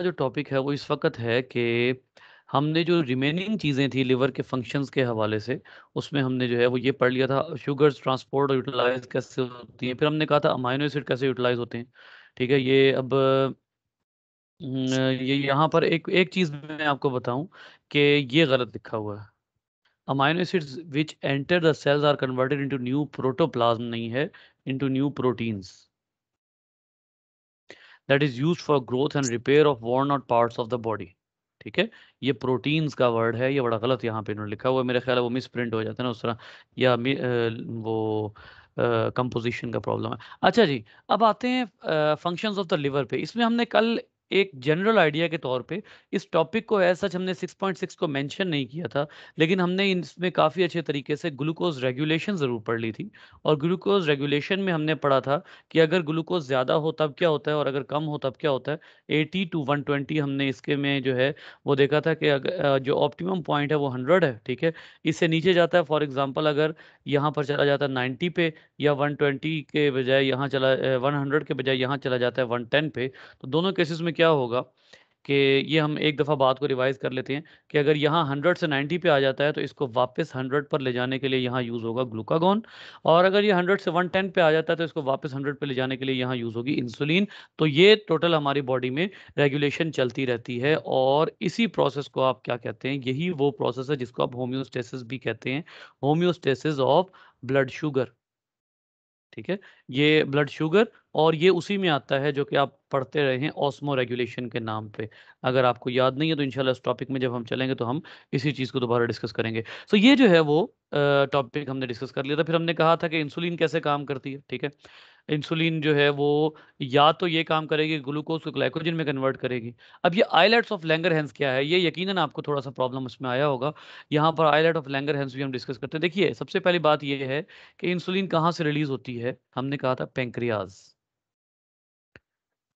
का जो टॉपिक है वो इस वक्त है कि हमने जो रिमेनिंग चीज़ें थी लिवर के फंक्शंस के हवाले से उसमें हमने जो है वो ये पढ़ लिया था शुगर्स ट्रांसपोर्ट और यूटिलाइज कैसे होती हैं फिर हमने कहा था अमाइनो एसिड कैसे यूटिलाइज होते हैं ठीक है ये अब ये यहाँ पर एक एक चीज़ मैं आपको बताऊँ कि ये गलत लिखा हुआ है amino acids which enter the cells are converted into new protoplasm नहीं है into new proteins that is use for growth and repair of worn out part of the body ठीक है ये प्रोटीन्स का वर्ड है ये बड़ा गलत यहाँ पे इन्होंने लिखा हुआ है मेरे ख्याल है वो मिस प्रिंट हो जाता है ना उस तरह या वो कंपोजिशन का प्रॉब्लम है अच्छा जी अब आते हैं फंक्शंस ऑफ द लिवर पे इसमें हमने कल एक जनरल आइडिया के तौर पे इस टॉपिक को एज सच हमने 6.6 को मेंशन नहीं किया था लेकिन हमने इसमें काफ़ी अच्छे तरीके से ग्लूकोज रेगुलेशन ज़रूर पढ़ ली थी और ग्लूकोज रेगुलेशन में हमने पढ़ा था कि अगर ग्लूकोज ज़्यादा हो तब क्या होता है और अगर कम हो तब क्या होता है एटी टू वन हमने इसके में जो है वो देखा था कि अगर जो ऑप्टिमम पॉइंट है वो हंड्रेड है ठीक है इससे नीचे जाता है फॉर एग्जाम्पल अगर यहाँ पर चला जाता है नाइन्टी पे या वन के बजाय यहाँ चला वन के बजाय यहाँ चला जाता है वन पे तो दोनों केसेस में क्या होगा कि ये हम एक दफ़ा बात को रिवाइज कर लेते हैं कि अगर यहाँ 100 से 90 पे आ जाता है तो इसको वापस 100 पर ले जाने के लिए यहाँ यूज़ होगा ग्लूकागोन और अगर ये 100 से 110 पे आ जाता है तो इसको वापस 100 पे ले जाने के लिए यहाँ यूज़ होगी इंसुलिन तो ये टोटल हमारी बॉडी में रेगुलेशन चलती रहती है और इसी प्रोसेस को आप क्या कहते हैं यही वो प्रोसेस है जिसको आप होम्योस्टेसिस भी कहते हैं होम्योस्टेसिस ऑफ ब्लड शुगर ठीक है ये ब्लड शुगर और ये उसी में आता है जो कि आप पढ़ते रहे हैं ऑस्मो रेगुलेशन के नाम पे अगर आपको याद नहीं है तो इनशाला इस टॉपिक में जब हम चलेंगे तो हम इसी चीज़ को दोबारा डिस्कस करेंगे सो so, ये जो है वो टॉपिक हमने डिस्कस कर लिया था फिर हमने कहा था कि इंसुलिन कैसे काम करती है ठीक है इंसुलिन जो है वो या तो ये काम करेगी ग्लूकोज को ग्लाइकोजन में कन्वर्ट करेगी अब ये आईलेट्स ऑफ लैंगर हैंस क्या है ये यकीनन आपको थोड़ा सा प्रॉब्लम उसमें आया होगा यहाँ पर आईलेट ऑफ लैंगर हैंस भी हम डिस्कस करते हैं देखिए सबसे पहली बात ये है कि इंसुलिन कहाँ से रिलीज होती है हमने कहा था पेंक्रियाज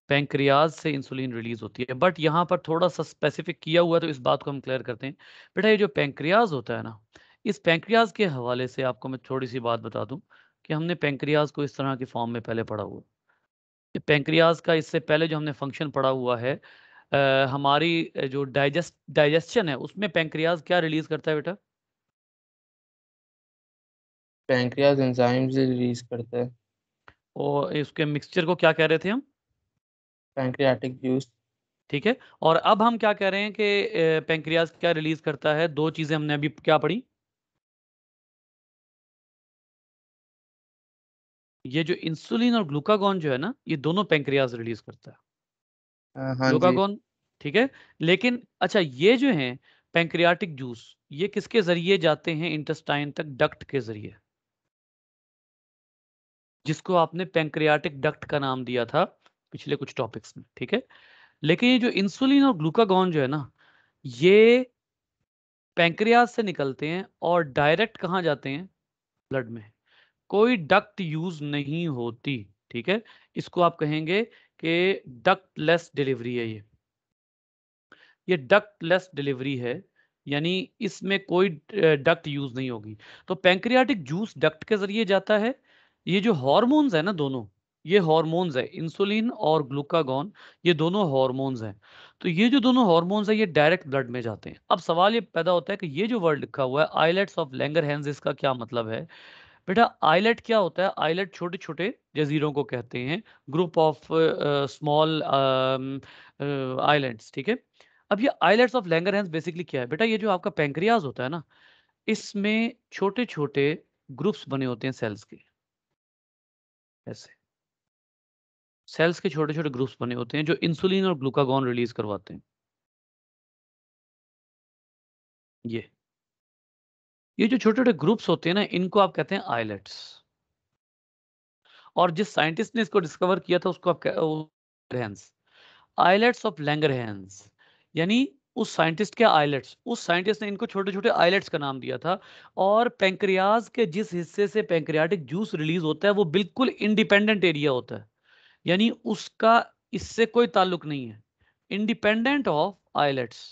पेंक्रियाज से इंसुलिन रिलीज होती है बट यहाँ पर थोड़ा सा स्पेसिफिक किया हुआ है तो इस बात को हम क्लियर करते हैं बेटा ये जो पेंक्रियाज होता है ना इस पेंक्रियाज के हवाले से आपको मैं थोड़ी सी बात बता दूं कि हमने पेंक्रियाज को इस तरह के फॉर्म में पहले पढ़ा हुआ पेंक्रियाज का इससे पहले जो हमने फंक्शन पढ़ा हुआ है आ, हमारी जो डाइजेस्ट डाइजेस्शन है उसमें पेंक्रियाज क्या रिलीज करता है बेटा पेंक्रियाज एंजाइम्स रिलीज करता है और इसके मिक्सचर को क्या कह रहे थे हम पेंक्रियाटिक जूस ठीक है और अब हम क्या कह रहे हैं कि पेंक्रियाज क्या रिलीज करता है दो चीजें हमने अभी क्या पढ़ी ये जो इंसुलिन और ग्लूकागॉन जो है ना ये दोनों पेंक्रियाज रिलीज करता है ग्लूकागोन हाँ ग्लूकागॉन ठीक है लेकिन अच्छा ये जो है पेंक्रियाटिक जूस ये किसके जरिए जाते हैं इंटेस्टाइन तक डक्ट के जरिए जिसको आपने पेंक्रियाटिक डक्ट का नाम दिया था पिछले कुछ टॉपिक्स में ठीक है लेकिन ये जो इंसुलिन और ग्लूकागॉन जो है ना ये पेंक्रियाज से निकलते हैं और डायरेक्ट कहाँ जाते हैं ब्लड में कोई डक्ट यूज नहीं होती ठीक है इसको आप कहेंगे कि लेस डिलीवरी है ये ये लेस डिलीवरी है यानी इसमें कोई डक्ट यूज नहीं होगी तो पैंक्रियाटिक जूस डक्ट के जरिए जाता है ये जो हॉर्मोन्स है ना दोनों ये हॉर्मोन्स है इंसुलिन और ग्लूकागॉन ये दोनों हॉर्मोन्स हैं तो ये जो दोनों हॉर्मोन्स है ये डायरेक्ट ब्लड में जाते हैं अब सवाल ये पैदा होता है कि ये जो वर्ड लिखा हुआ है आईलेट्स ऑफ लैंगर हैंज इसका क्या मतलब है बेटा आइलेट क्या होता है आइलेट छोटे छोटे जजीरों को कहते हैं ग्रुप ऑफ स्मॉल आइलैंड्स ठीक है अब ये आइलेट्स ऑफ लैंगर बेसिकली क्या है बेटा ये जो आपका पेंक्रियाज होता है ना इसमें छोटे छोटे ग्रुप्स बने होते हैं सेल्स के ऐसे सेल्स के छोटे छोटे ग्रुप्स बने होते हैं जो इंसुलिन और ग्लूकागॉन रिलीज करवाते हैं ये ये जो छोटे छोटे ग्रुप्स होते हैं ना इनको आप कहते हैं आइलेट्स और जिस साइंटिस्ट ने इसको डिस्कवर किया था उसको आप आइलेट्स ऑफ लैंगर यानी उस साइंटिस्ट के आइलेट्स उस साइंटिस्ट ने इनको छोटे छोटे आइलेट्स का नाम दिया था और पेंक्रियाज के जिस हिस्से से पेंक्रियाटिक जूस रिलीज होता है वो बिल्कुल इंडिपेंडेंट एरिया होता है यानी उसका इससे कोई ताल्लुक नहीं है इंडिपेंडेंट ऑफ आइलेट्स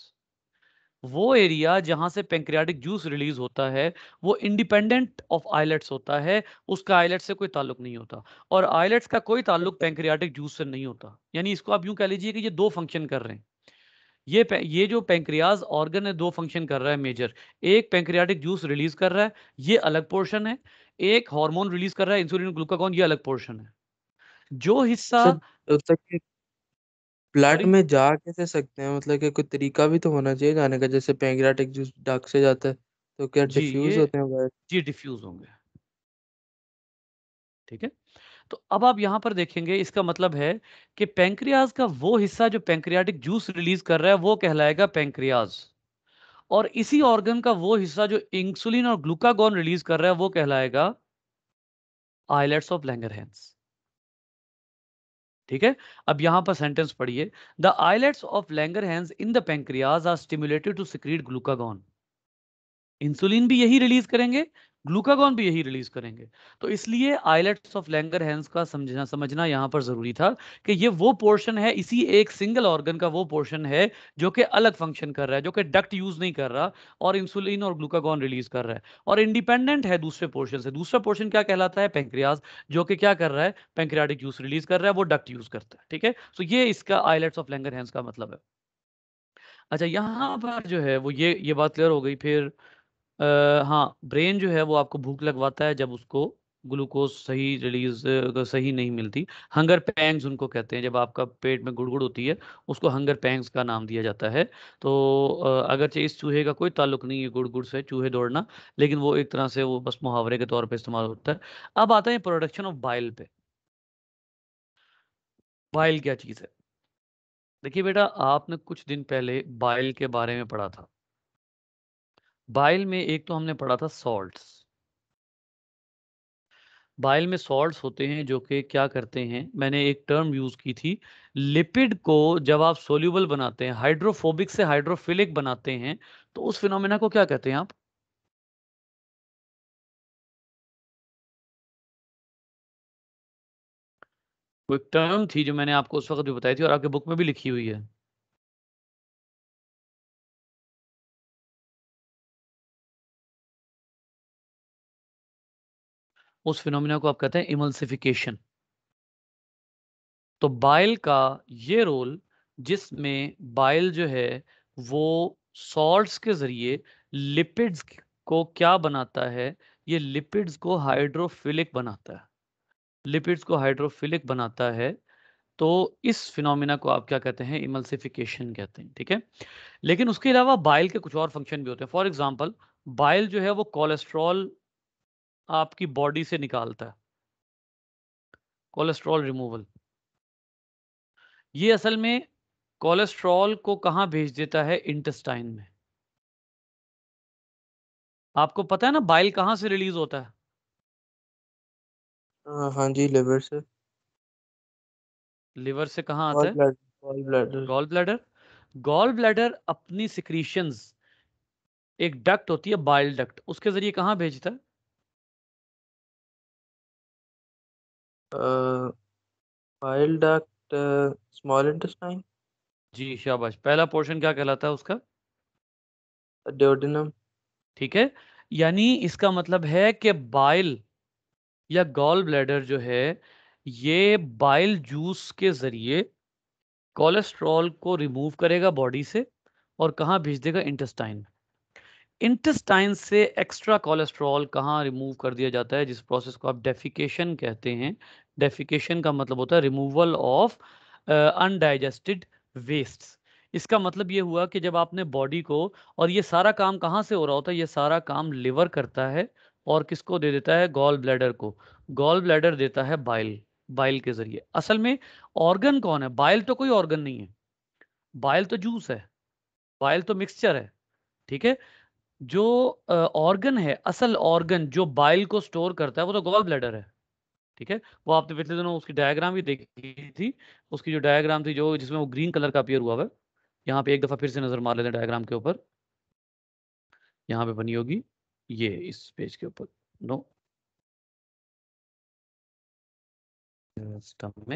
वो एरिया जहां से पेंक्रियाटिक जूस रिलीज होता है वो इंडिपेंडेंट ऑफ आइलेट्स होता है उसका आइलेट से कोई ताल्लुक नहीं होता और आइलेट्स का कोई ताल्लुक पेंक्रियाटिक जूस से नहीं होता यानी इसको आप यूं कह लीजिए कि ये दो फंक्शन कर रहे हैं ये ये जो पेंक्रियाज ऑर्गन है दो फंक्शन कर रहा है मेजर एक पेंक्रियाटिक जूस रिलीज कर रहा है ये अलग पोर्शन है एक हार्मोन रिलीज कर रहा है इंसुलिन ग्लूकागॉन ये अलग पोर्शन है जो हिस्सा तो फ्लैट में जा कैसे सकते हैं? मतलब कि कोई तरीका भी तो होना चाहिए जाने का, जैसे पैंक्रियाटिक जूस डाक से जाता है, तो क्या जी, डिफ्यूज़ ये होते हैं वायर? जी डिफ्यूज़ होंगे। ठीक है? तो अब आप यहां पर देखेंगे इसका मतलब है कि पैंक्रियाज़ का वो हिस्सा जो पैंक्रियाटिक जूस रिलीज़ कर रहा है वो कहलाएगा पैंक्रियाज़ और इसी ऑर्गन का वो हिस्सा जो इंसुलिन और ग्लूकागोन रिलीज़ कर रहा है वो कहलाएगा आइलेट्स ऑफ लैंगरहैंस। ठीक है अब यहां पर सेंटेंस पढ़िए the islets of Langerhans in the pancreas are stimulated to secrete glucagon insulin भी यही रिलीज करेंगे ग्लूकागॉन भी यही रिलीज करेंगे तो इसलिए आइलेट्स ऑफ लैंगर हैंस का समझना समझना यहाँ पर जरूरी था कि ये वो पोर्शन है इसी एक सिंगल ऑर्गन का वो पोर्शन है जो कि अलग फंक्शन कर रहा है जो कि डक्ट यूज नहीं कर रहा और इंसुलिन और ग्लूकागॉन रिलीज कर रहा है और इंडिपेंडेंट है दूसरे पोर्शन से दूसरा पोर्शन क्या कहलाता है पेंक्रियाज जो कि क्या कर रहा है पेंक्रियाटिक जूस रिलीज कर रहा है वो डक्ट यूज करता है ठीक है सो तो ये इसका आइलेट्स ऑफ लैंगर हैंस का मतलब है अच्छा यहाँ पर जो है वो ये ये बात क्लियर हो गई फिर आ, हाँ ब्रेन जो है वो आपको भूख लगवाता है जब उसको ग्लूकोज सही रिलीज सही नहीं मिलती हंगर पैंग्स उनको कहते हैं जब आपका पेट में गुड़गुड़ होती है उसको हंगर पैंग्स का नाम दिया जाता है तो अगर चाहे इस चूहे का कोई ताल्लुक नहीं है गुड़गुड़ से चूहे दौड़ना लेकिन वो एक तरह से वो बस मुहावरे के तौर पे इस्तेमाल होता है अब आता है प्रोडक्शन ऑफ बाइल पे बाइल क्या चीज़ है देखिए बेटा आपने कुछ दिन पहले बाइल के बारे में पढ़ा था बाइल में एक तो हमने पढ़ा था सॉल्ट्स बाइल में सॉल्ट्स होते हैं जो कि क्या करते हैं मैंने एक टर्म यूज की थी लिपिड को जब आप सोल्यूबल बनाते हैं हाइड्रोफोबिक से हाइड्रोफिलिक बनाते हैं तो उस फिनोमेना को क्या कहते हैं आप एक टर्म थी जो मैंने आपको उस वक्त भी बताई थी और आपके बुक में भी लिखी हुई है उस फिनोमिना को आप कहते हैं इमल्सिफिकेशन तो बाइल का ये रोल जिसमें बाइल जो है वो सॉल्ट्स के जरिए लिपिड्स को क्या बनाता है ये लिपिड्स को हाइड्रोफिलिक बनाता है लिपिड्स को हाइड्रोफिलिक बनाता है तो इस फिनोमिना को आप क्या कहते हैं इमल्सिफिकेशन कहते हैं ठीक है लेकिन उसके अलावा बाइल के कुछ और फंक्शन भी होते हैं फॉर एग्जाम्पल बाइल जो है वो कोलेस्ट्रॉल आपकी बॉडी से निकालता है कोलेस्ट्रॉल रिमूवल ये असल में कोलेस्ट्रॉल को कहाँ भेज देता है इंटेस्टाइन में आपको पता है ना बाइल कहाँ से रिलीज होता है हाँ जी लिवर से लिवर से कहाँ आता है gall bladder gall bladder gall bladder अपनी सिक्रीशंस एक डक्ट होती है बाइल डक्ट उसके जरिए कहाँ भेजता है अ, बाइल डक्ट स्मॉल इंटेस्टाइन जी, शाबाश। पहला पोर्शन क्या कहलाता है उसका? ड्यूोडेनम। ठीक है? यानी इसका मतलब है कि बाइल या गॉल ब्लैडर जो है, ये बाइल जूस के ज़रिए कोलेस्ट्रॉल को रिमूव करेगा बॉडी से और कहाँ भेज देगा? इंटेस्टाइन इंटेस्टाइन से एक्स्ट्रा कोलेस्ट्रॉल कहाँ रिमूव कर दिया जाता है, जिस प्रोसेस को आप डेफिकेशन कहते हैं, डेफिकेशन का मतलब होता है रिमूवल ऑफ अनडाइजेस्टेड वेस्ट इसका मतलब ये हुआ कि जब आपने बॉडी को और ये सारा काम कहाँ से हो रहा होता है ये सारा काम लिवर करता है और किसको दे देता है गॉल ब्लैडर को गॉल ब्लैडर देता है बाइल बाइल के जरिए असल में ऑर्गन कौन है बाइल तो कोई ऑर्गन नहीं है बाइल तो जूस है बाइल तो मिक्सचर है ठीक है जो ऑर्गन है असल ऑर्गन जो बाइल को स्टोर करता है वो तो गॉल ब्लैडर है ठीक है वो आपने पिछले दिनों उसकी डायग्राम भी देखी थी उसकी जो डायग्राम थी जो जिसमें वो ग्रीन कलर का अपियर हुआ है यहाँ पे एक दफ़ा फिर से नज़र मार लेते हैं डायग्राम के ऊपर यहाँ पे बनी होगी ये इस पेज के ऊपर नो स्टमक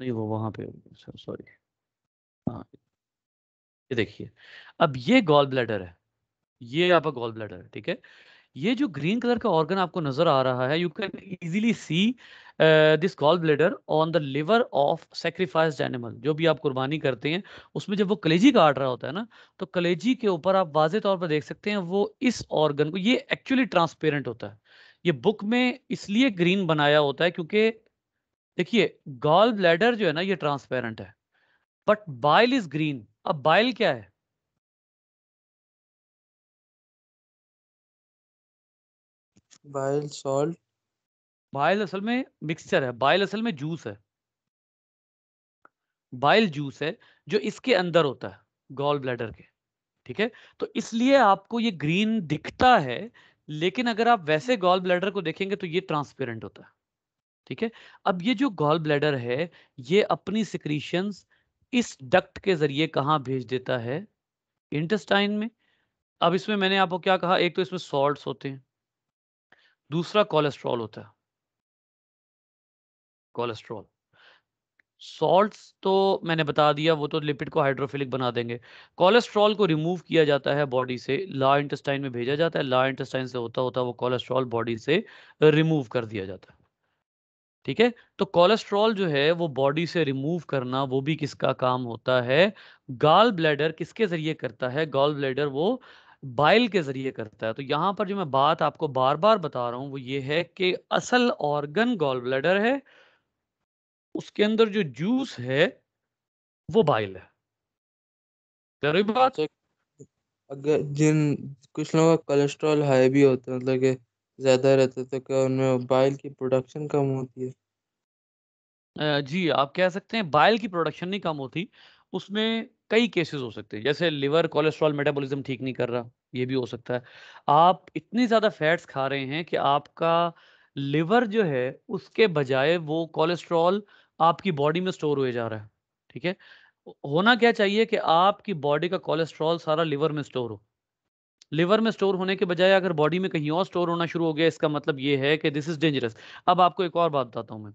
नहीं वो वहां पे सॉरी हाँ। ये देखिए अब ये गॉल ब्लैडर है ये आपका गॉल ब्लैडर है ठीक है ये जो ग्रीन कलर का ऑर्गन आपको नजर आ रहा है you can easily see this gall bladder on the liver of sacrifice animal जो भी आप कुर्बानी करते हैं उसमें जब वो कलेजी काट रहा होता है ना तो कलेजी के ऊपर आप वाजे तौर पर देख सकते हैं वो इस ऑर्गन को ये एक्चुअली ट्रांसपेरेंट होता है ये बुक में इसलिए ग्रीन बनाया होता है क्योंकि देखिए गॉल ब्लेडर जो है ना ये ट्रांसपेरेंट है बट बाइल इज ग्रीन अब बाइल क्या है बाइल सॉल्ट बाइल असल में मिक्सचर है बाइल असल में जूस है बाइल जूस है जो इसके अंदर होता है गॉल ब्लैडर के ठीक है तो इसलिए आपको ये ग्रीन दिखता है लेकिन अगर आप वैसे गॉल ब्लैडर को देखेंगे तो ये ट्रांसपेरेंट होता है ठीक है अब ये जो गॉल ब्लैडर है ये अपनी सिक्रीशंस इस डक्ट के जरिए कहाँ भेज देता है इंटेस्टाइन में अब इसमें मैंने आपको क्या कहा एक तो इसमें सॉल्ट होते हैं दूसरा कोलेस्ट्रॉल होता है कोलेस्ट्रॉल सॉल्ट्स तो मैंने बता दिया वो तो लिपिड को हाइड्रोफिलिक बना देंगे कोलेस्ट्रॉल को रिमूव किया जाता है बॉडी से ला इंटेस्टाइन में भेजा जाता है ला इंटेस्टाइन से होता होता वो कोलेस्ट्रॉल बॉडी से रिमूव कर दिया जाता है ठीक है तो कोलेस्ट्रॉल जो है वो बॉडी से रिमूव करना वो भी किसका काम होता है गाल ब्लैडर किसके जरिए करता है गाल ब्लैडर वो बाइल के जरिए करता है तो यहाँ पर जो मैं बात आपको बार बार बता रहा हूँ वो ये है कि असल ऑर्गन गॉल ब्लडर है उसके अंदर जो जूस है वो बाइल है बात अच्छा, अगर जिन कुछ लोगों का कोलेस्ट्रॉल हाई भी होता है मतलब ज़्यादा रहता है तो क्या उनमें बाइल की प्रोडक्शन कम होती है जी आप कह सकते हैं बाइल की प्रोडक्शन नहीं कम होती उसमें कई केसेस हो सकते हैं जैसे लिवर कोलेस्ट्रॉल मेटाबॉलिज्म ठीक नहीं कर रहा ये भी हो सकता है आप इतनी ज़्यादा फैट्स खा रहे हैं कि आपका लिवर जो है उसके बजाय वो कोलेस्ट्रॉल आपकी बॉडी में स्टोर हुए जा रहा है ठीक है होना क्या चाहिए कि आपकी बॉडी का कोलेस्ट्रॉल सारा लिवर में स्टोर हो लिवर में स्टोर होने के बजाय अगर बॉडी में कहीं और स्टोर होना शुरू हो गया इसका मतलब ये है कि दिस इज डेंजरस अब आपको एक और बात बताता हूँ मैं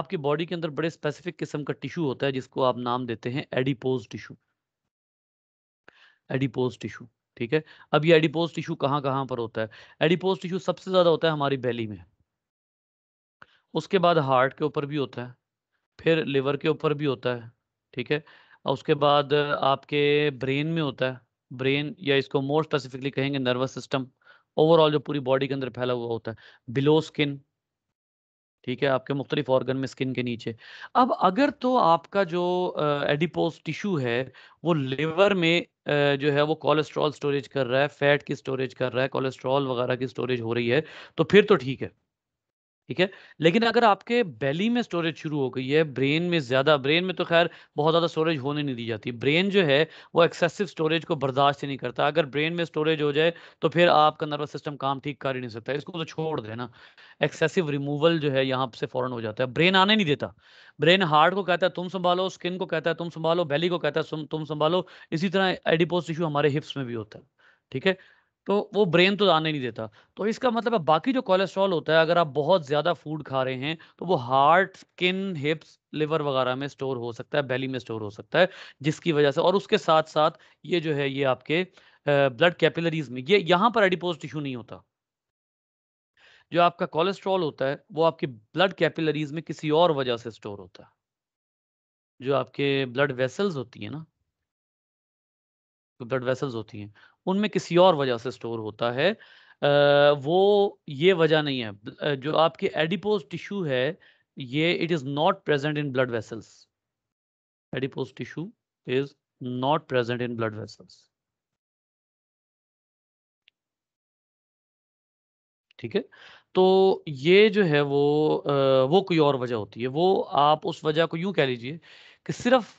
आपकी बॉडी के अंदर बड़े स्पेसिफिक किस्म का टिश्यू होता है जिसको आप नाम देते हैं एडिपोज टिश्यू एडिपोज टिश्यू ठीक है अब ये एडिपोज टिश्यू कहाँ कहाँ पर होता है एडिपोज टिश्यू सबसे ज़्यादा होता है हमारी बेली में उसके बाद हार्ट के ऊपर भी होता है फिर लिवर के ऊपर भी होता है ठीक है उसके बाद आपके ब्रेन में होता है ब्रेन या इसको मोर स्पेसिफिकली कहेंगे नर्वस सिस्टम ओवरऑल जो पूरी बॉडी के अंदर फैला हुआ होता है बिलो स्किन ठीक है आपके मुख्तलिफ ऑर्गन में स्किन के नीचे अब अगर तो आपका जो एडिपोज टिश्यू है वो लिवर में जो है वो कोलेस्ट्रॉल स्टोरेज कर रहा है फैट की स्टोरेज कर रहा है कोलेस्ट्रॉल वगैरह की स्टोरेज हो रही है तो फिर तो ठीक है ठीक है लेकिन अगर आपके बेली में स्टोरेज शुरू हो गई है ब्रेन में ज़्यादा ब्रेन में तो खैर बहुत ज़्यादा स्टोरेज होने नहीं दी जाती ब्रेन जो है वो एक्सेसिव स्टोरेज को बर्दाश्त ही नहीं करता अगर ब्रेन में स्टोरेज हो जाए तो फिर आपका नर्वस सिस्टम काम ठीक कर ही नहीं सकता इसको तो छोड़ देना एक्सेसिव रिमूवल जो है यहाँ से फॉरन हो जाता है ब्रेन आने नहीं देता ब्रेन हार्ट को कहता है तुम संभालो स्किन को कहता है तुम संभालो बेली को कहता है तुम संभालो इसी तरह एडिपोज टिश्यू हमारे हिप्स में भी होता है ठीक है तो वो ब्रेन तो आने नहीं देता तो इसका मतलब है बाकी जो कोलेस्ट्रॉल होता है अगर आप बहुत ज़्यादा फूड खा रहे हैं तो वो हार्ट स्किन हिप्स लिवर वगैरह में स्टोर हो सकता है बेली में स्टोर हो सकता है जिसकी वजह से और उसके साथ साथ ये जो है ये आपके ब्लड कैपिलरीज में ये यहाँ पर एडिपोज टिश्यू नहीं होता जो आपका कोलेस्ट्रॉल होता है वो आपके ब्लड कैपिलरीज में किसी और वजह से स्टोर होता है जो आपके ब्लड वेसल्स होती है ना ब्लड वेसल्स होती हैं उनमें किसी और वजह से स्टोर होता है आ, वो ये वजह नहीं है जो आपके एडिपोज टिश्यू है ये it is not present in blood vessels adipose tissue is not present in blood vessels ठीक है तो ये जो है वो आ, वो कोई और वजह होती है वो आप उस वजह को यूं कह लीजिए कि सिर्फ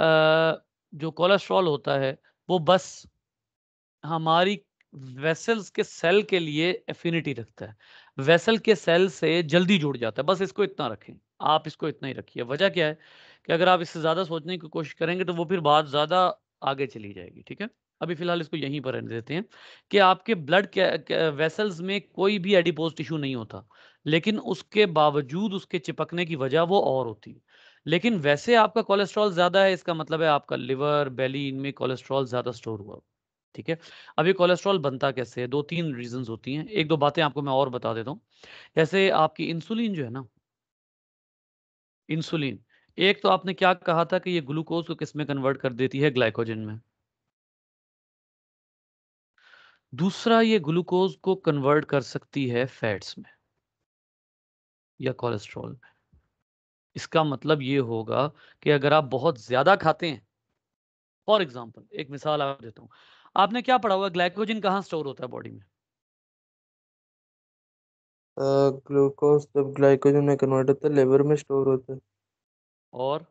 आ, जो कोलेस्ट्रॉल होता है वो बस हमारी वेसल्स के सेल के लिए एफिनिटी रखता है वेसल के सेल से जल्दी जुड़ जाता है बस इसको इतना रखें आप इसको इतना ही रखिए वजह क्या है कि अगर आप इससे ज़्यादा सोचने की कोशिश करेंगे तो वो फिर बात ज़्यादा आगे चली जाएगी ठीक है अभी फिलहाल इसको यहीं पर रहने देते हैं कि आपके ब्लड वेसल्स में कोई भी एडिपोज टिश्यू नहीं होता लेकिन उसके बावजूद उसके चिपकने की वजह वो और होती है लेकिन वैसे आपका कोलेस्ट्रॉल ज़्यादा है इसका मतलब है आपका लिवर बेली इनमें कोलेस्ट्रॉल ज़्यादा स्टोर हुआ ठीक है अब ये कोलेस्ट्रॉल बनता कैसे है दो तीन रीजन होती हैं एक दो बातें आपको मैं और बता देता हूँ जैसे आपकी इंसुलिन जो है ना इंसुलिन एक तो आपने क्या कहा था कि ये ग्लूकोज को किस में कन्वर्ट कर देती है ग्लाइकोजन में दूसरा ये ग्लूकोज को कन्वर्ट कर सकती है फैट्स में या कोलेस्ट्रॉल में इसका मतलब ये होगा कि अगर आप बहुत ज़्यादा खाते हैं फॉर एग्जाम्पल एक मिसाल आप देता हूं आपने क्या पढ़ा हुआ ग्लाइकोजन कहाँ स्टोर होता है बॉडी में ग्लूकोज जब ग्लाइकोजन में कन्वर्ट होता है लिवर में स्टोर होता है और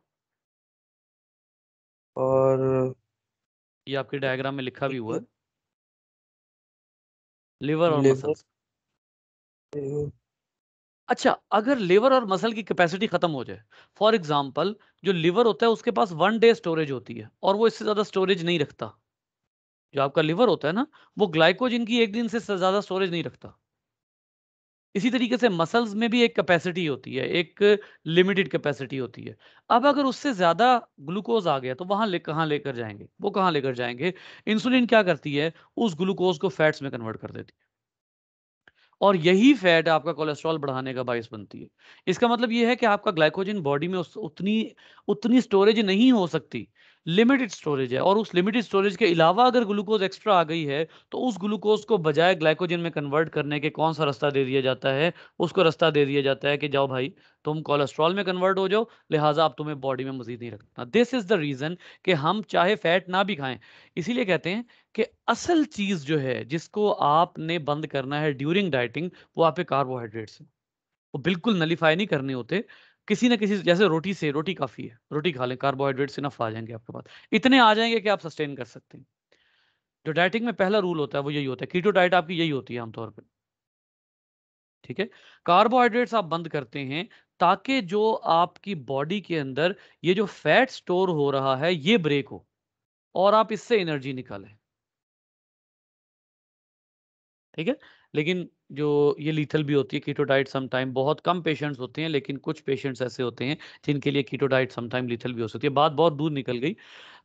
और ये आपके डायग्राम में लिखा भी हुआ है लिवर और मसल अच्छा अगर लिवर और मसल की कैपेसिटी खत्म हो जाए फॉर एग्जाम्पल जो लिवर होता है उसके पास वन डे स्टोरेज होती है और वो इससे ज्यादा स्टोरेज नहीं रखता जो आपका लिवर होता है ना वो ग्लाइकोजन की एक दिन से ज्यादा स्टोरेज नहीं रखता इसी तरीके से मसल्स में भी एक कैपेसिटी होती है एक लिमिटेड कैपेसिटी होती है अब अगर उससे ज़्यादा ग्लूकोज आ गया तो वहां ले कहाँ लेकर जाएंगे वो कहाँ लेकर जाएंगे इंसुलिन क्या करती है उस ग्लूकोज को फैट्स में कन्वर्ट कर देती है और यही फैट आपका कोलेस्ट्रॉल बढ़ाने का बायस बनती है इसका मतलब यह है कि आपका ग्लाइकोजन बॉडी में उतनी उतनी स्टोरेज नहीं हो सकती लिमिटेड स्टोरेज है और उस लिमिटेड स्टोरेज के अलावा अगर ग्लूकोज एक्स्ट्रा आ गई है तो उस ग्लूकोज को बजाय ग्लाइकोजन में कन्वर्ट करने के कौन सा रास्ता दे दिया जाता है उसको रास्ता दे दिया जाता है कि जाओ भाई तुम कोलेस्ट्रॉल में कन्वर्ट हो जाओ लिहाजा आप तुम्हें बॉडी में मजीद नहीं रखना दिस इज द रीज़न कि हम चाहे फैट ना भी खाएं इसीलिए कहते हैं कि असल चीज़ जो है जिसको आपने बंद करना है ड्यूरिंग डाइटिंग वो आपके कार्बोहाइड्रेट्स हैं वो बिल्कुल नलीफाई नहीं करने होते किसी ना किसी जैसे रोटी से रोटी काफ़ी है रोटी खा लें से नफ आ जाएंगे आपके पास इतने आ जाएंगे कि आप सस्टेन कर सकते हैं जो डाइटिंग में पहला रूल होता है वो यही होता है कीटो डाइट आपकी यही होती है आमतौर पर ठीक है कार्बोहाइड्रेट्स आप बंद करते हैं ताकि जो आपकी बॉडी के अंदर ये जो फैट स्टोर हो रहा है ये ब्रेक हो और आप इससे एनर्जी निकालें ठीक है लेकिन जो ये लीथल भी होती है कीटो डाइट समटाइम बहुत कम पेशेंट्स होते हैं लेकिन कुछ पेशेंट्स ऐसे होते हैं जिनके लिए कीटो डाइट समटाइम लीथल भी हो सकती है बात बहुत दूर निकल गई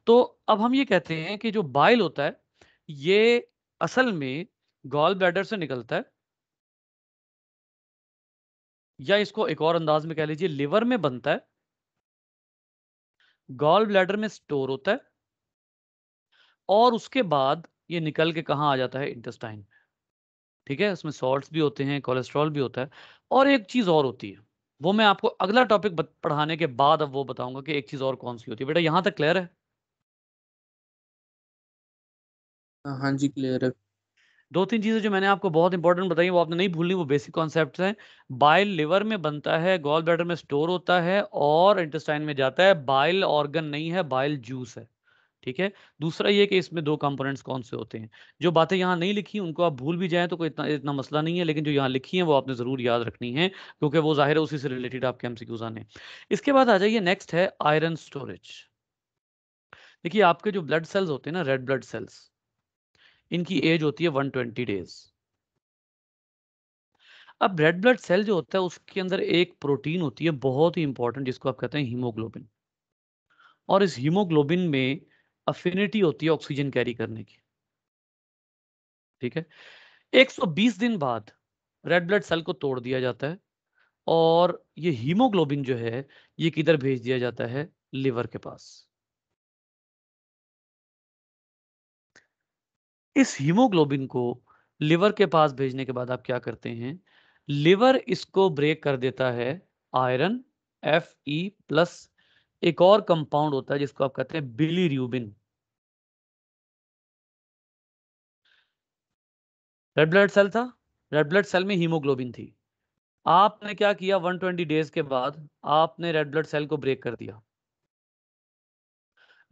तो अब हम ये कहते हैं कि जो बाइल होता है ये असल में गॉल ब्लैडर से निकलता है या इसको एक और अंदाज में कह लीजिए लिवर में बनता है गॉल ब्लैडर में स्टोर होता है और उसके बाद ये निकल के कहा आ जाता है इंटेस्टाइन में ठीक है उसमें सॉल्ट्स भी होते हैं कोलेस्ट्रॉल भी होता है और एक चीज़ और होती है वो मैं आपको अगला टॉपिक पढ़ाने के बाद अब वो बताऊंगा कि एक चीज़ और कौन सी होती है बेटा यहाँ तक क्लियर है हाँ, हाँ जी क्लियर है दो तीन चीज़ें जो मैंने आपको बहुत इंपॉर्टेंट बताई वो आपने नहीं भूलनी वो बेसिक कॉन्सेप्ट हैं बाइल लिवर में बनता है गॉल ब्लैडर में स्टोर होता है और इंटेस्टाइन में जाता है बाइल ऑर्गन नहीं है बाइल जूस है ठीक है दूसरा ये कि इसमें दो कंपोनेंट्स कौन से होते हैं जो बातें यहाँ नहीं लिखी उनको आप भूल भी जाएं तो कोई इतना इतना मसला नहीं है लेकिन जो यहाँ लिखी है वो आपने ज़रूर याद रखनी है क्योंकि वो जाहिर है उसी से रिलेटेड आपके एम सी आने इसके बाद आ जाइए नेक्स्ट है आयरन स्टोरेज देखिए आपके जो ब्लड सेल्स होते हैं ना रेड ब्लड सेल्स इनकी एज होती है वन डेज अब रेड ब्लड सेल जो होता है उसके अंदर एक प्रोटीन होती है बहुत ही इंपॉर्टेंट जिसको आप कहते हैं हीमोग्लोबिन और इस हीमोग्लोबिन में अफिनिटी होती है ऑक्सीजन कैरी करने की ठीक है 120 दिन बाद रेड ब्लड सेल को तोड़ दिया जाता है और ये हीमोग्लोबिन जो है ये किधर भेज दिया जाता है लिवर के पास इस हीमोग्लोबिन को लिवर के पास भेजने के बाद आप क्या करते हैं लिवर इसको ब्रेक कर देता है आयरन एफ ई प्लस एक और कंपाउंड होता है जिसको आप कहते हैं bilirubin red blood cell था रेड ब्लड सेल में हीमोग्लोबिन थी आपने क्या किया 120 डेज के बाद आपने रेड ब्लड सेल को ब्रेक कर दिया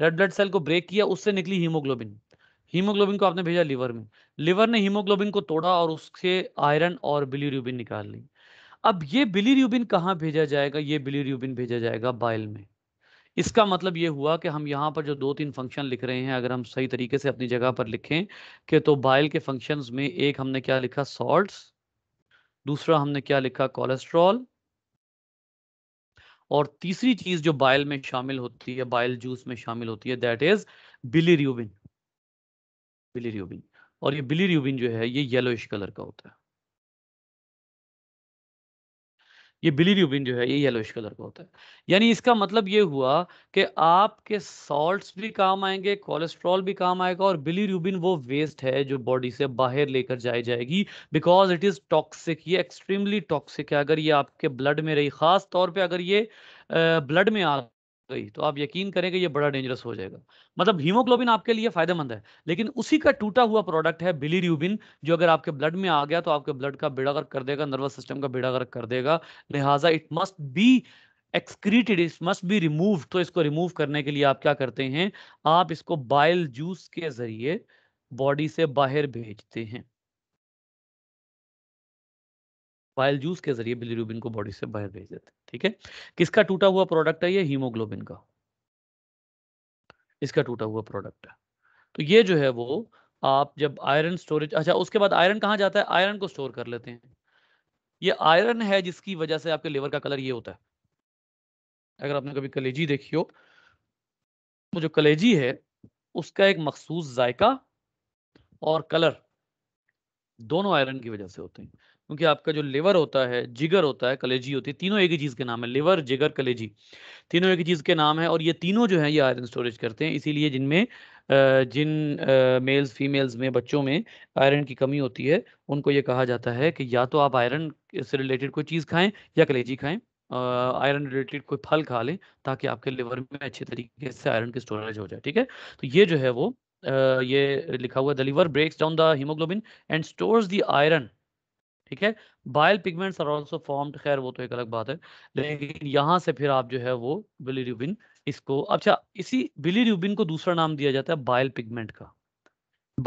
रेड ब्लड सेल को ब्रेक किया उससे निकली हीमोग्लोबिन हीमोग्लोबिन को आपने भेजा लिवर में लिवर ने हीमोग्लोबिन को तोड़ा और उससे आयरन और बिलीरूबिन निकाल ली अब ये बिलीरूबिन कहाँ भेजा जाएगा ये बिलीरूबिन भेजा जाएगा बाइल में इसका मतलब ये हुआ कि हम यहाँ पर जो दो तीन फंक्शन लिख रहे हैं अगर हम सही तरीके से अपनी जगह पर लिखें कि तो बाइल के फंक्शन में एक हमने क्या लिखा सॉल्ट्स दूसरा हमने क्या लिखा कोलेस्ट्रॉल और तीसरी चीज जो बाइल में शामिल होती है बाइल जूस में शामिल होती है दैट इज बिली बिलीरूबिन और ये बिलीरूबिन जो है ये येलोइश कलर का होता है ये बिली रूबिन जो है ये येलोइश कलर का होता है यानी इसका मतलब ये हुआ कि आपके सॉल्ट्स भी काम आएंगे कोलेस्ट्रॉल भी काम आएगा और बिली रूबिन वो वेस्ट है जो बॉडी से बाहर लेकर जाई जाएगी बिकॉज इट इज़ टॉक्सिक ये एक्सट्रीमली टॉक्सिक है अगर ये आपके ब्लड में रही खास तौर पर अगर ये ब्लड में आ गई तो आप यकीन करें कि ये बड़ा डेंजरस हो जाएगा मतलब हीमोग्लोबिन आपके लिए फायदेमंद है लेकिन उसी का टूटा हुआ प्रोडक्ट है बिलीरूबिन जो अगर आपके ब्लड में आ गया तो आपके ब्लड का बेड़ा गर्क कर देगा नर्वस सिस्टम का बेड़ा गर्क कर देगा लिहाजा it must be excreted it must be remove तो इसको रिमूव करने के लिए आप क्या करते हैं आप इसको बाइल जूस के जरिए बॉडी से बाहर भेजते हैं वाइल जूस के जरिए बिलीरुबिन को बॉडी से बाहर भेज देते हैं ठीक है किसका टूटा हुआ प्रोडक्ट है ये हीमोग्लोबिन का इसका टूटा हुआ प्रोडक्ट है तो ये जो है वो आप जब आयरन स्टोरेज अच्छा उसके बाद आयरन कहाँ जाता है आयरन को स्टोर कर लेते हैं ये आयरन है जिसकी वजह से आपके लिवर का कलर ये होता है अगर आपने कभी कलेजी देखी हो वो तो जो कलेजी है उसका एक मखसूस जायका और कलर दोनों आयरन की वजह से होते हैं क्योंकि आपका जो लिवर होता है जिगर होता है कलेजी होती है तीनों एक ही चीज़ के नाम है लिवर जिगर कलेजी तीनों एक ही चीज़ के नाम है और ये तीनों जो है ये आयरन स्टोरेज करते हैं इसीलिए जिनमें जिन मेल्स फीमेल्स में बच्चों में आयरन की कमी होती है उनको ये कहा जाता है कि या तो आप आयरन से रिलेटेड कोई चीज़ खाएं या कलेजी खाएं आयरन रिलेटेड कोई फल खा लें ताकि आपके लिवर में अच्छे तरीके से आयरन की स्टोरेज हो जाए ठीक है तो ये जो है वो आ, ये लिखा हुआ the liver breaks down the haemoglobin and stores the iron ठीक है bile pigments are also formed खैर वो तो एक अलग बात है लेकिन यहाँ से फिर आप जो है वो बिलीरूबिन इसको अच्छा इसी बिलीरूबिन को दूसरा नाम दिया जाता है बायल पिगमेंट का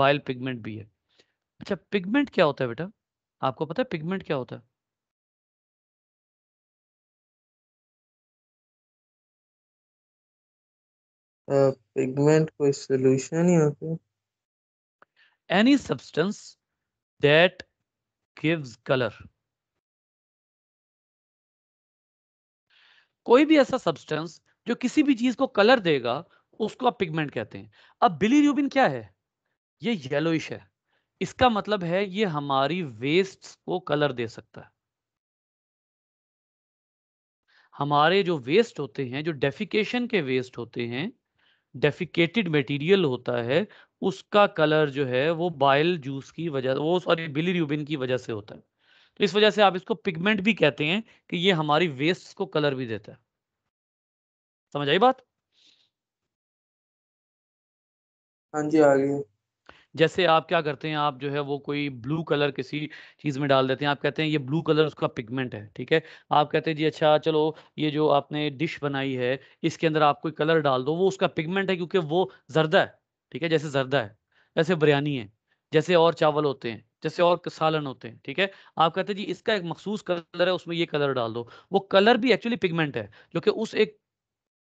बायल पिगमेंट भी है अच्छा पिगमेंट क्या होता है बेटा आपको पता है पिगमेंट क्या होता है पिगमेंट कोई सोल्यूशन ही होता है any substance that gives color कोई भी ऐसा सब्सटेंस जो किसी भी चीज को कलर देगा उसको आप पिगमेंट कहते हैं अब बिली रूबिन क्या है ये येलोइश है इसका मतलब है ये हमारी वेस्ट को कलर दे सकता है हमारे जो वेस्ट होते हैं जो डेफिकेशन के वेस्ट होते हैं डेफिकेटेड मटेरियल होता है उसका कलर जो है वो बाइल जूस की वजह वो सॉरी बिली रूबिन की वजह से होता है तो इस वजह से आप इसको पिगमेंट भी कहते हैं कि ये हमारी वेस्ट को कलर भी देता है समझ आई बात हाँ जी आ गई जैसे आप क्या करते हैं आप जो है वो कोई ब्लू कलर किसी चीज में डाल देते हैं आप कहते हैं ये ब्लू कलर उसका पिगमेंट है ठीक है आप कहते हैं जी अच्छा चलो ये जो आपने डिश बनाई है इसके अंदर आप कोई कलर डाल दो वो उसका पिगमेंट है क्योंकि वो जर्दा है ठीक है जैसे जर्दा है जैसे बिरयानी है जैसे और चावल होते हैं जैसे और सालन होते हैं ठीक है आप कहते हैं जी इसका एक मखसूस कलर है उसमें ये कलर डाल दो वो कलर भी एक्चुअली पिगमेंट है जो कि उस एक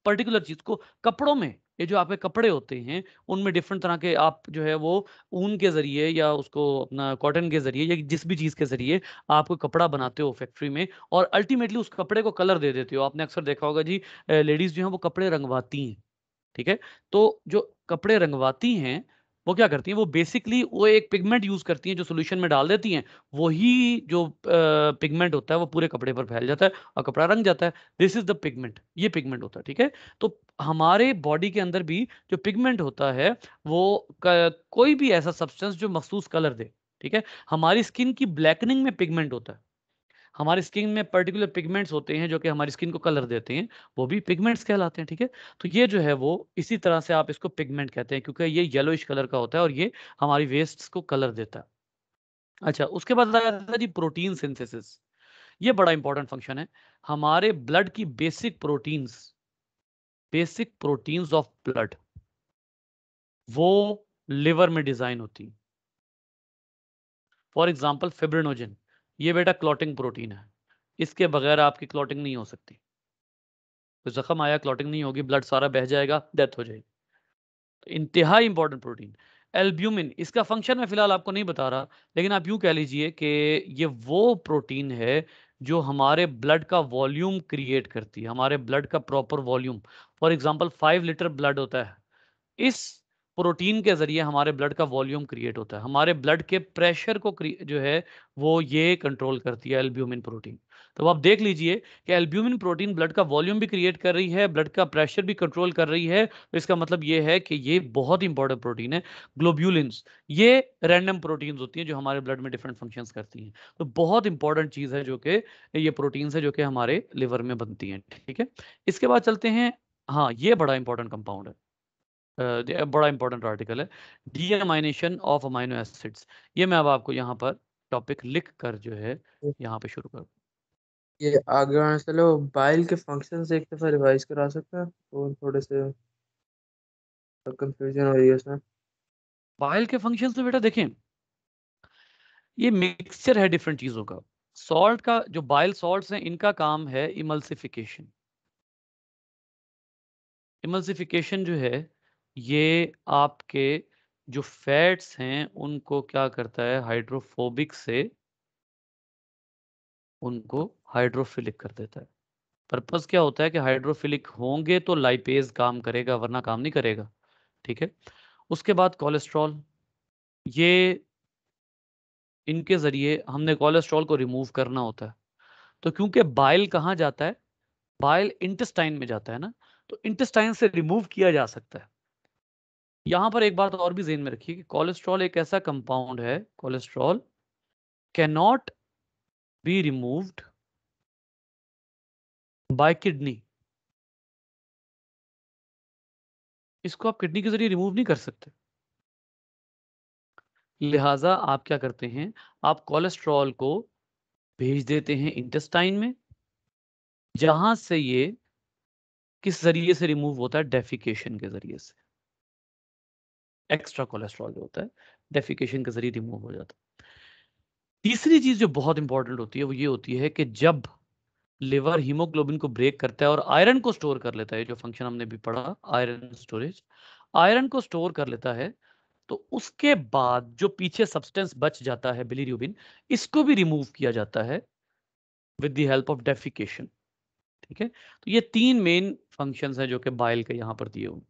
पर्टिकुलर चीज को कपड़ों में ये जो आपके कपड़े होते हैं उनमें डिफरेंट तरह के आप जो है वो ऊन के जरिए या उसको अपना कॉटन के जरिए या जिस भी चीज़ के जरिए आपको कपड़ा बनाते हो फैक्ट्री में और अल्टीमेटली उस कपड़े को कलर दे देते हो आपने अक्सर देखा होगा जी लेडीज़ जो है वो कपड़े रंगवाती हैं ठीक है तो जो कपड़े रंगवाती हैं वो क्या करती हैं वो बेसिकली वो एक पिगमेंट यूज करती हैं जो सोल्यूशन में डाल देती हैं वही जो पिगमेंट होता है वो पूरे कपड़े पर फैल जाता है और कपड़ा रंग जाता है दिस इज द पिगमेंट ये पिगमेंट होता है ठीक है तो हमारे बॉडी के अंदर भी जो पिगमेंट होता है वो कोई भी ऐसा सब्सटेंस जो मखसूस कलर दे ठीक है हमारी स्किन की ब्लैकनिंग में पिगमेंट होता है हमारी स्किन में पर्टिकुलर पिगमेंट्स होते हैं जो कि हमारी स्किन को कलर देते हैं वो भी पिगमेंट्स कहलाते हैं ठीक है तो ये जो है वो इसी तरह से आप इसको पिगमेंट कहते हैं क्योंकि ये येलोइश कलर का होता है और ये हमारी वेस्ट को कलर देता है अच्छा उसके बाद जाता है जी प्रोटीन सिंथेसिस ये बड़ा इंपॉर्टेंट फंक्शन है हमारे ब्लड की basic proteins basic proteins of blood वो लिवर में डिजाइन होती फॉर एग्जाम्पल फेब्रिनोजन ये बेटा क्लॉटिंग प्रोटीन है इसके बगैर आपकी क्लॉटिंग नहीं हो सकती तो जख्म आया क्लॉटिंग नहीं होगी ब्लड सारा बह जाएगा डेथ हो जाएगी तो इंतहा इंपॉर्टेंट प्रोटीन एल्ब्यूमिन इसका फंक्शन मैं फिलहाल आपको नहीं बता रहा लेकिन आप यूँ कह लीजिए कि ये वो प्रोटीन है जो हमारे ब्लड का वॉल्यूम क्रिएट करती है हमारे ब्लड का proper volume for example five litre blood होता है इस प्रोटीन के जरिए हमारे ब्लड का वॉल्यूम क्रिएट होता है हमारे ब्लड के प्रेशर को जो है वो ये कंट्रोल करती है एल्ब्यूमिन प्रोटीन तो आप देख लीजिए कि एल्ब्यूमिन प्रोटीन ब्लड का वॉल्यूम भी क्रिएट कर रही है ब्लड का प्रेशर भी कंट्रोल कर रही है तो इसका मतलब ये है कि ये बहुत इंपॉर्टेंट प्रोटीन है ग्लोब्यूलिन ये रैंडम प्रोटीन होती हैं जो हमारे ब्लड में डिफरेंट फंक्शन करती हैं तो बहुत इंपॉर्टेंट चीज़ है जो कि ये प्रोटीन्स है जो कि हमारे लिवर में बनती हैं ठीक है इसके बाद चलते हैं हाँ ये बड़ा इंपॉर्टेंट कंपाउंड है uh, बड़ा इंपॉर्टेंट आर्टिकल है डीएमाइनेशन ऑफ अमाइनो एसिड्स ये मैं अब आपको यहाँ पर टॉपिक लिख कर जो है हम्म। यहाँ पे शुरू कर ये आगे चलो बाइल के फंक्शन एक दफ़ा तो रिवाइज करा सकते हैं तो थोड़े से कंफ्यूजन हो रही है इसमें बाइल के फंक्शन तो बेटा देखें ये मिक्सचर है डिफरेंट चीज़ों का सॉल्ट का जो बाइल सॉल्ट हैं इनका काम है इमल्सिफिकेशन इमल्सिफिकेशन जो है ये आपके जो फैट्स हैं उनको क्या करता है हाइड्रोफोबिक से उनको हाइड्रोफिलिक कर देता है पर्पज क्या होता है कि हाइड्रोफिलिक होंगे तो लाइपेज काम करेगा वरना काम नहीं करेगा ठीक है उसके बाद कोलेस्ट्रॉल ये इनके ज़रिए हमने कोलेस्ट्रॉल को रिमूव करना होता है तो क्योंकि बाइल कहाँ जाता है बाइल इंटेस्टाइन में जाता है ना तो इंटेस्टाइन से रिमूव किया जा सकता है यहां पर एक बात और भी जेन में रखिए कि कोलेस्ट्रॉल एक ऐसा कंपाउंड है cholesterol cannot be removed by kidney इसको आप किडनी के जरिए रिमूव नहीं कर सकते लिहाजा आप क्या करते हैं आप कोलेस्ट्रॉल को भेज देते हैं इंटेस्टाइन में जहां से ये किस जरिए से रिमूव होता है डेफिकेशन के जरिए से एक्स्ट्रा कोलेस्ट्रॉल जो होता है डेफिकेशन के जरिए रिमूव हो जाता है तीसरी चीज जो बहुत इंपॉर्टेंट होती है वो ये होती है कि जब लिवर हीमोग्लोबिन को ब्रेक करता है और आयरन को स्टोर कर लेता है जो फंक्शन हमने भी पढ़ा आयरन स्टोरेज आयरन को स्टोर कर लेता है तो उसके बाद जो पीछे सब्सटेंस बच जाता है बिलीरूबिन इसको भी रिमूव किया जाता है with the help of defecation ठीक है तो ये तीन मेन फंक्शंस हैं जो कि बाइल के यहां पर दिए हुए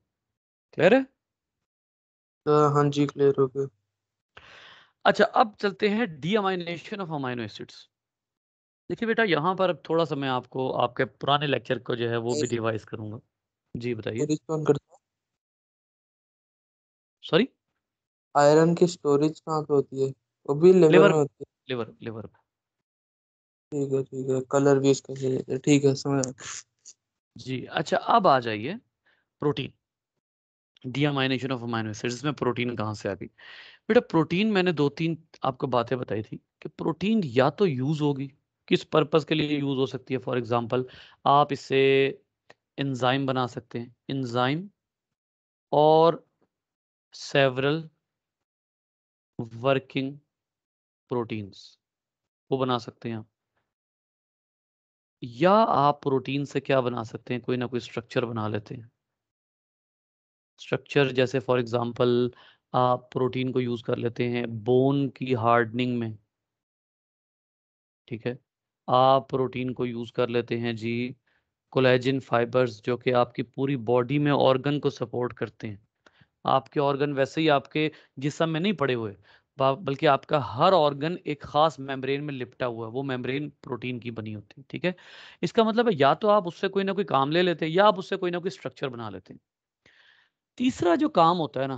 क्लियर है तो हाँ जी, क्लियर हो गया। अच्छा, अब चलते हैं डीअमाइनेशन ऑफ अमाइनो एसिड्स। देखिए बेटा, यहाँ पर अब थोड़ा-सा मैं आपको आपके पुराने लेक्चर को जो है वो भी जी। रिवाइज़ करूँगा। रिवाइज करूंगा जी बताइए सॉरी? आयरन की स्टोरेज कहाँ पे होती है? वो भी लिवर लिवर में होती है। लिवर लिवर ठीक है, ठीक है। कलर भी इसका ठीक है, समझ जी, अच्छा अब आ जाइए protein. Deamination of amino acid इसमें प्रोटीन कहाँ से आ गई बेटा प्रोटीन मैंने दो तीन आपको बातें बताई थी कि प्रोटीन या तो यूज़ होगी किस पर्पज़ के लिए यूज़ हो सकती है फॉर एग्ज़ाम्पल आप इसे इंजाइम बना सकते हैं इंजाइम और सेवरल वर्किंग प्रोटीन्स वो बना सकते हैं आप या आप प्रोटीन से क्या बना सकते हैं कोई ना कोई स्ट्रक्चर बना लेते हैं स्ट्रक्चर जैसे फॉर एग्जांपल आप प्रोटीन को यूज़ कर लेते हैं बोन की हार्डनिंग में ठीक है आप प्रोटीन को यूज़ कर लेते हैं जी कोलेजिन फाइबर्स जो कि आपकी पूरी बॉडी में ऑर्गन को सपोर्ट करते हैं आपके ऑर्गन वैसे ही आपके जिसम में नहीं पड़े हुए बल्कि आपका हर ऑर्गन एक खास मेम्ब्रेन में लिपटा हुआ है वो मेम्ब्रेन प्रोटीन की बनी होती है ठीक है इसका मतलब है या तो आप उससे कोई ना कोई काम ले लेते हैं या आप उससे कोई ना कोई स्ट्रक्चर बना लेते हैं तीसरा जो काम होता है ना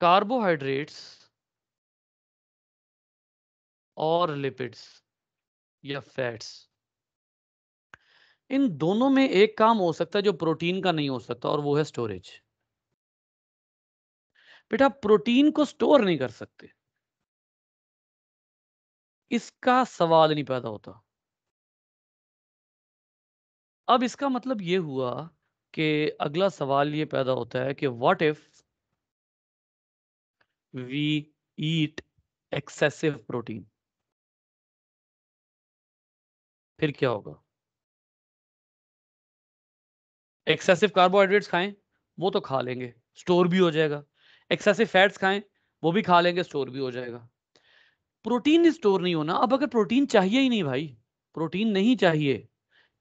कार्बोहाइड्रेट्स और लिपिड्स या फैट्स इन दोनों में एक काम हो सकता है जो प्रोटीन का नहीं हो सकता और वो है स्टोरेज बेटा प्रोटीन को स्टोर नहीं कर सकते इसका सवाल नहीं पैदा होता अब इसका मतलब ये हुआ कि अगला सवाल ये पैदा होता है कि what if we eat excessive protein फिर क्या होगा एक्सेसिव कार्बोहाइड्रेट्स खाएं वो तो खा लेंगे स्टोर भी हो जाएगा एक्सेसिव फैट्स खाएं वो भी खा लेंगे स्टोर भी हो जाएगा प्रोटीन स्टोर नहीं होना अब अगर प्रोटीन चाहिए ही नहीं भाई प्रोटीन नहीं चाहिए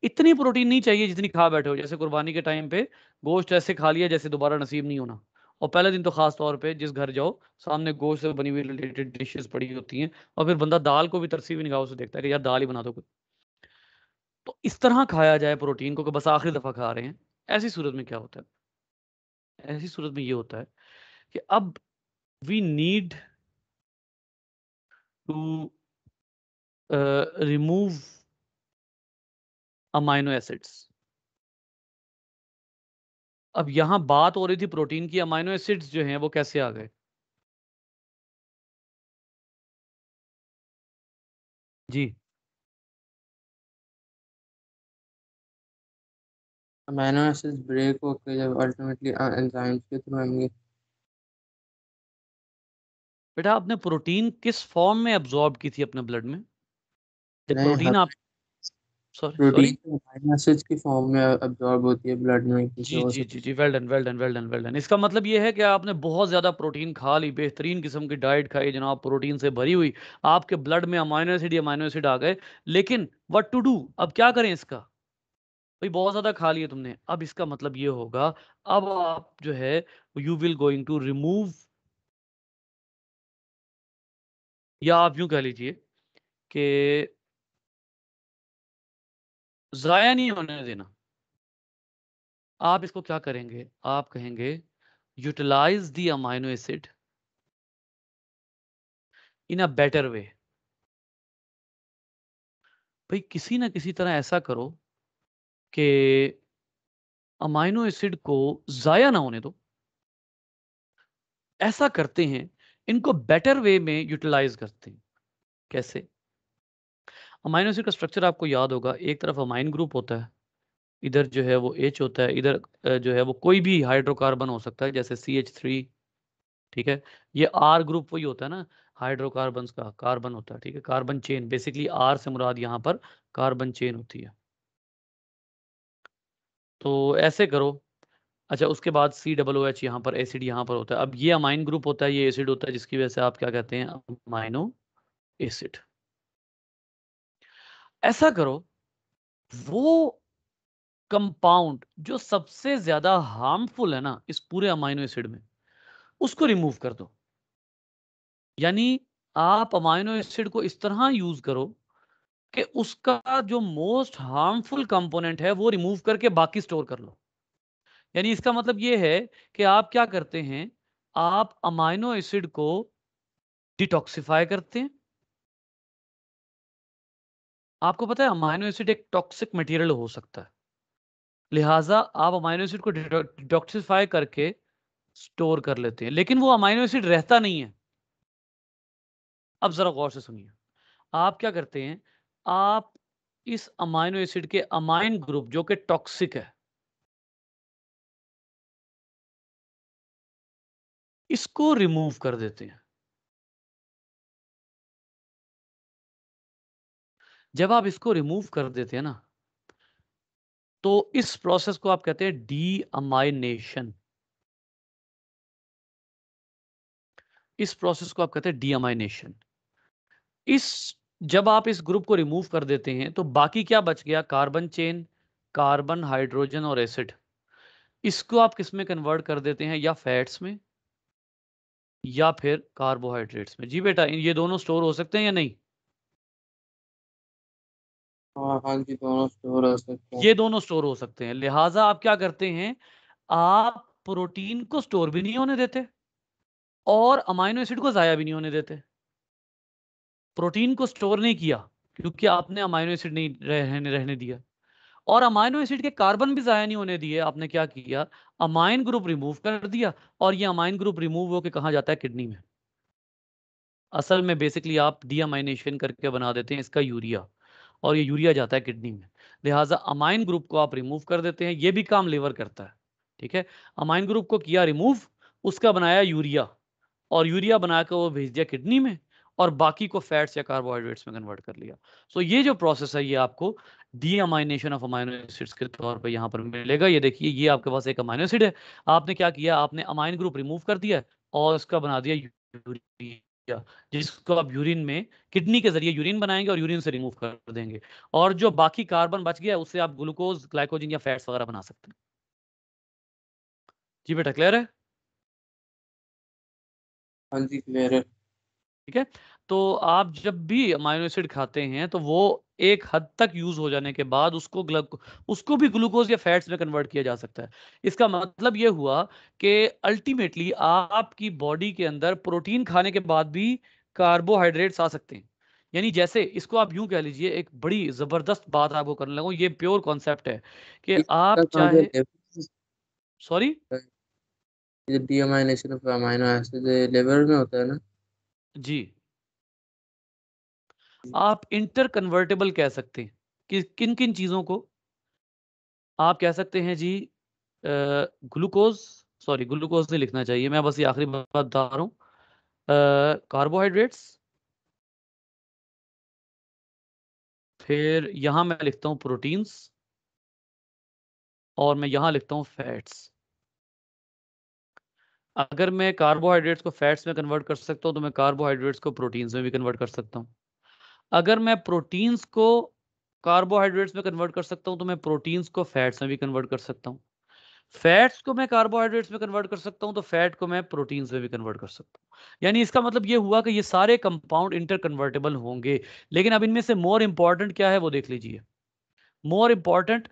इतनी प्रोटीन नहीं चाहिए जितनी खा बैठे हो जैसे कुर्बानी के टाइम पे गोश्त ऐसे खा लिया जैसे दोबारा नसीब नहीं होना और पहले दिन तो खास तौर पे जिस घर जाओ सामने गोश्त से बनी हुई रिलेटेड डिशेस पड़ी होती हैं और फिर बंदा दाल को भी भी निगाहों से देखता है कि यार दाल ही बना दो कुछ तो इस तरह खाया जाए प्रोटीन को कि बस आखिरी दफ़ा खा रहे हैं ऐसी सूरत में क्या होता है ऐसी सूरत में ये होता है कि अब we need to remove amino acids अब यहां बात हो रही थी प्रोटीन की अमाइनो एसिड्स जो हैं वो कैसे आ गए जी अमाइनो एसिड्स ब्रेक होकर जब अल्टीमेटली एंजाइम्स के थ्रू आएंगे बेटा आपने प्रोटीन किस फॉर्म में एब्जॉर्ब की थी अपने ब्लड में प्रोटीन आप प्रोटीन इसका मतलब ये है कि आपने बहुत ज़्यादा प्रोटीन खा ली बेहतरीन किस्म की डाइट खाई जनाब प्रोटीन से भरी हुई आपके ब्लड में अमाइनो एसिड अमाइनो एसिड आ गए लेकिन वट टू डू अब क्या करें इसका भाई बहुत ज़्यादा खा लिया तुमने अब इसका मतलब ये होगा अब आप जो है you will going to remove या आप यूँ कह लीजिए कि ज़ाया नहीं होने देना आप इसको क्या करेंगे आप कहेंगे utilize the amino acid in a better way भाई किसी ना किसी तरह ऐसा करो कि अमाइनो एसिड को ज़ाया ना होने दो ऐसा करते हैं इनको बेटर वे में यूटिलाइज करते हैं कैसे अमाइनो एसिड का स्ट्रक्चर आपको याद होगा एक तरफ अमाइन ग्रुप होता है इधर जो है वो एच होता है इधर जो है वो कोई भी हाइड्रोकार्बन हो सकता है जैसे सी एच थ्री ठीक है ये आर ग्रुप वही होता है ना हाइड्रोकार्बन का कार्बन होता है ठीक है कार्बन चेन बेसिकली आर से मुराद यहाँ पर कार्बन चेन होती है तो ऐसे करो अच्छा उसके बाद सी डबल ओ एच यहाँ पर एसिड यहाँ पर होता है अब ये अमाइन ग्रुप होता है ये एसिड होता है जिसकी वजह से आप क्या कहते हैं अमाइनो एसिड ऐसा करो वो कंपाउंड जो सबसे ज्यादा हार्मफुल है ना इस पूरे अमाइनो एसिड में उसको रिमूव कर दो यानी आप अमाइनो एसिड को इस तरह यूज करो कि उसका जो मोस्ट हार्मफुल कंपोनेंट है वो रिमूव करके बाकी स्टोर कर लो यानी इसका मतलब ये है कि आप क्या करते हैं आप अमाइनो एसिड को डिटॉक्सिफाई करते हैं आपको पता है अमाइनो एसिड एक टॉक्सिक मटेरियल हो सकता है लिहाजा आप अमाइनो एसिड को डिटॉक्सिफाई करके स्टोर कर लेते हैं लेकिन वो अमाइनो एसिड रहता नहीं है अब जरा गौर से सुनिए आप क्या करते हैं आप इस अमाइनो एसिड के अमाइन ग्रुप जो कि टॉक्सिक है इसको रिमूव कर देते हैं जब आप इसको रिमूव कर देते हैं ना तो इस प्रोसेस को आप कहते हैं डी अमाइनेशन इस प्रोसेस को आप कहते हैं डी अमाइनेशन इस जब आप इस ग्रुप को रिमूव कर देते हैं तो बाकी क्या बच गया कार्बन चेन कार्बन हाइड्रोजन और एसिड इसको आप किस में कन्वर्ट कर देते हैं या फैट्स में या फिर कार्बोहाइड्रेट्स में जी बेटा ये दोनों स्टोर हो सकते हैं या नहीं हाँ, हाँ जी दोनों स्टोर हो सकते हैं ये दोनों स्टोर हो सकते हैं लिहाजा आप क्या करते हैं आप प्रोटीन को स्टोर भी नहीं होने देते और अमाइनो एसिड को ज़ाया भी नहीं होने देते प्रोटीन को स्टोर नहीं किया क्योंकि आपने अमाइनो एसिड नहीं रहने रहने दिया और अमाइनो एसिड के कार्बन भी ज़ाया नहीं होने दिए आपने क्या किया अमाइन ग्रुप रिमूव कर दिया और ये अमाइन ग्रुप रिमूव होकर कहा जाता है किडनी में असल में बेसिकली आप डी करके बना देते हैं इसका यूरिया और ये यूरिया जाता है किडनी में लिहाजा अमाइन ग्रुप को आप रिमूव कर देते हैं ये भी काम लीवर करता है ठीक है अमाइन ग्रुप को किया रिमूव उसका बनाया यूरिया और यूरिया बनाकर वो भेज दिया किडनी में और बाकी को फैट्स या कार्बोहाइड्रेट्स में कन्वर्ट कर लिया सो ये जो प्रोसेस है ये आपको deamination of amino acids के तौर पर यहाँ पर मिलेगा ये देखिए ये आपके पास एक अमाइनो एसिड है आपने क्या किया आपने अमाइन ग्रुप रिमूव कर दिया और उसका बना दिया यूरिया किया जिसको आप यूरिन में किडनी के जरिए यूरिन बनाएंगे और यूरिन से रिमूव कर देंगे और जो बाकी कार्बन बच गया उससे आप ग्लूकोज ग्लाइकोजिन या फैट्स वगैरह बना सकते हैं जी बेटा क्लियर है हाँ जी क्लियर है ठीक है तो आप जब भी अमाइनो एसिड खाते हैं तो वो एक हद तक यूज हो जाने के बाद उसको ग्लू उसको भी ग्लूकोज या फैट्स में कन्वर्ट किया जा सकता है इसका मतलब यह हुआ कि अल्टीमेटली आपकी बॉडी के अंदर प्रोटीन खाने के बाद भी कार्बोहाइड्रेट्स आ सकते हैं यानी जैसे इसको आप यूं कह लीजिए एक बड़ी जबरदस्त बात आपको करने लगा ये प्योर कॉन्सेप्ट है कि आप चाहे सॉरी जो deamination of amino acid level में होता है ना जी आप इंटर कन्वर्टेबल कह सकते हैं कि किन किन चीज़ों को आप कह सकते हैं जी ग्लूकोज सॉरी ग्लूकोज नहीं लिखना चाहिए मैं बस ये आखिरी बात बता रहा हूँ कार्बोहाइड्रेट्स फिर यहां मैं लिखता हूँ प्रोटीन्स और मैं यहां लिखता हूँ फैट्स अगर मैं कार्बोहाइड्रेट्स को फैट्स में कन्वर्ट कर सकता हूँ तो मैं कार्बोहाइड्रेट्स को प्रोटीन्स में भी कन्वर्ट कर सकता हूँ अगर मैं प्रोटीन्स को कार्बोहाइड्रेट्स में कन्वर्ट कर सकता हूँ तो मैं प्रोटीन्स को फैट्स में भी कन्वर्ट कर सकता हूँ फैट्स को मैं कार्बोहाइड्रेट्स में कन्वर्ट कर सकता हूँ तो फैट को मैं प्रोटीन्स में भी कन्वर्ट कर सकता हूँ यानी इसका मतलब ये हुआ कि ये सारे कंपाउंड इंटर कन्वर्टेबल होंगे लेकिन अब इनमें से मोर इम्पॉर्टेंट क्या है वो देख लीजिए मोर इम्पॉर्टेंट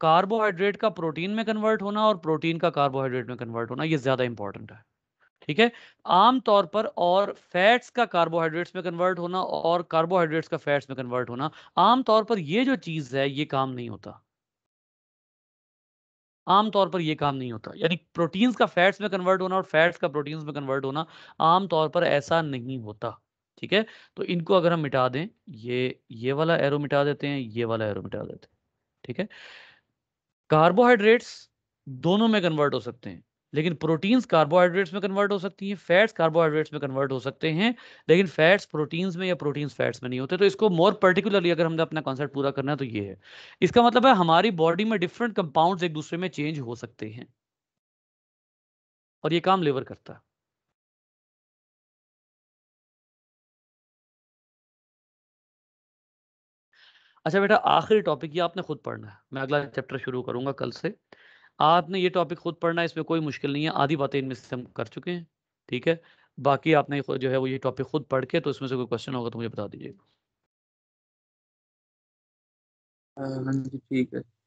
कार्बोहाइड्रेट का प्रोटीन में कन्वर्ट होना और प्रोटीन का कार्बोहाइड्रेट में कन्वर्ट होना ये ज़्यादा इंपॉर्टेंट है ठीक है आमतौर पर और फैट्स का कार्बोहाइड्रेट्स में कन्वर्ट होना और कार्बोहाइड्रेट्स का फैट्स में कन्वर्ट होना आमतौर पर ये जो चीज है ये काम नहीं होता आमतौर पर यह काम नहीं होता यानी प्रोटीन्स का फैट्स में कन्वर्ट होना और फैट्स का प्रोटीन्स में कन्वर्ट होना आमतौर पर ऐसा नहीं होता ठीक है तो इनको अगर हम मिटा दें ये ये वाला एरो मिटा देते हैं ये वाला एरो मिटा देते हैं ठीक है कार्बोहाइड्रेट्स दोनों में कन्वर्ट हो सकते हैं लेकिन प्रोटीन्स कार्बोहाइड्रेट्स में कन्वर्ट हो सकती हैं फैट्स कार्बोहाइड्रेट्स में कन्वर्ट हो सकते हैं लेकिन फैट्स प्रोटीन्स में या प्रोटीन्स फैट्स में नहीं होते तो इसको मोर पर्टिकुलरली अगर हमने अपना कॉन्सेप्ट पूरा करना है तो ये है इसका मतलब है हमारी बॉडी में डिफरेंट कंपाउंड्स एक दूसरे में चेंज हो सकते हैं और ये काम लेवर करता है अच्छा बेटा आखिरी टॉपिक ये आपने खुद पढ़ना है मैं अगला चैप्टर शुरू करूंगा कल से आपने ये टॉपिक खुद पढ़ना है इसमें कोई मुश्किल नहीं है आधी बातें इनमें से हम कर चुके हैं ठीक है बाकी आपने जो है वो ये टॉपिक खुद पढ़ के तो इसमें से कोई क्वेश्चन होगा तो मुझे बता दीजिएगा हाँ ठीक है